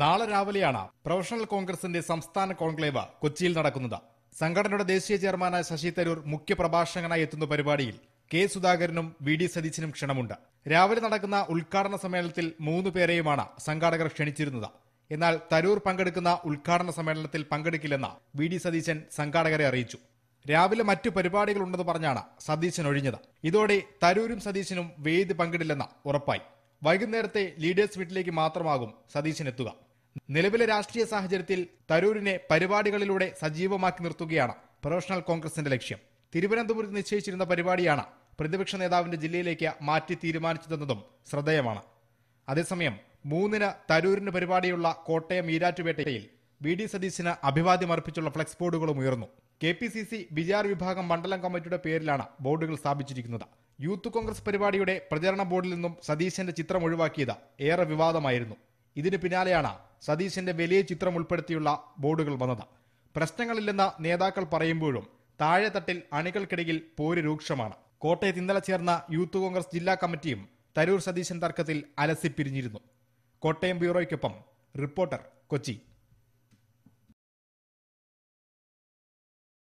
നാളെ രാവിലെയാണ് പ്രൊഫഷണൽ കോൺഗ്രസിന്റെ സംസ്ഥാന കോൺക്ലേവ് കൊച്ചിയിൽ നടക്കുന്നത് സംഘടനയുടെ ദേശീയ ചെയർമാനായ ശശി തരൂർ മുഖ്യപ്രഭാഷകനായി എത്തുന്ന പരിപാടിയിൽ കെ സുധാകരനും വി ഡി സതീശനും ക്ഷണമുണ്ട് രാവിലെ നടക്കുന്ന ഉദ്ഘാടന സമ്മേളനത്തിൽ മൂന്ന് പേരെയുമാണ് സംഘാടകർ ക്ഷണിച്ചിരുന്നത് എന്നാൽ തരൂർ പങ്കെടുക്കുന്ന ഉദ്ഘാടന സമ്മേളനത്തിൽ പങ്കെടുക്കില്ലെന്ന് വി ഡി സതീശൻ സംഘാടകരെ അറിയിച്ചു രാവിലെ മറ്റു പരിപാടികളുണ്ടെന്ന് പറഞ്ഞാണ് സതീശൻ ഒഴിഞ്ഞത് ഇതോടെ തരൂരും സതീശനും വേദി പങ്കിടില്ലെന്ന് ഉറപ്പായി വൈകുന്നേരത്തെ ലീഡേഴ്സ് വീട്ടിലേക്ക് മാത്രമാകും സതീശനെത്തുക നിലവിലെ രാഷ്ട്രീയ സാഹചര്യത്തിൽ തരൂരിനെ പരിപാടികളിലൂടെ സജീവമാക്കി നിർത്തുകയാണ് പ്രൊഫഷണൽ കോൺഗ്രസിന്റെ ലക്ഷ്യം തിരുവനന്തപുരത്ത് നിശ്ചയിച്ചിരുന്ന പരിപാടിയാണ് പ്രതിപക്ഷ നേതാവിന്റെ ജില്ലയിലേക്ക് മാറ്റി തീരുമാനിച്ചതെന്നതും ശ്രദ്ധേയമാണ് അതേസമയം മൂന്നിന് തരൂരിന് പരിപാടിയുള്ള കോട്ടയം ഈരാറ്റുപേട്ടയിൽ വി ഡി സതീശിന് അഭിവാദ്യം അർപ്പിച്ചുള്ള ഫ്ലെക്സ് ബോർഡുകളും ഉയർന്നു കെ പി സി സി ബിജാർ വിഭാഗം മണ്ഡലം കമ്മിറ്റിയുടെ പേരിലാണ് ബോർഡുകൾ സ്ഥാപിച്ചിരിക്കുന്നത് യൂത്ത് കോൺഗ്രസ് പരിപാടിയുടെ പ്രചരണ ബോർഡിൽ നിന്നും സതീശന്റെ ചിത്രം ഒഴിവാക്കിയത് ഏറെ വിവാദമായിരുന്നു ഇതിന് പിന്നാലെയാണ് സതീശന്റെ വലിയ ചിത്രം ഉൾപ്പെടുത്തിയുള്ള ബോർഡുകൾ വന്നത് പ്രശ്നങ്ങളില്ലെന്ന നേതാക്കൾ പറയുമ്പോഴും താഴെത്തട്ടിൽ അണികൾക്കിടയിൽ പോര് രൂക്ഷമാണ് കോട്ടയത്ത് ഇന്നലെ ചേർന്ന യൂത്ത് കോൺഗ്രസ് ജില്ലാ കമ്മിറ്റിയും തരൂർ സതീശൻ തർക്കത്തിൽ അലസിപ്പിരിഞ്ഞിരുന്നു കോട്ടയം ബ്യൂറോയ്ക്കൊപ്പം റിപ്പോർട്ടർ കൊച്ചി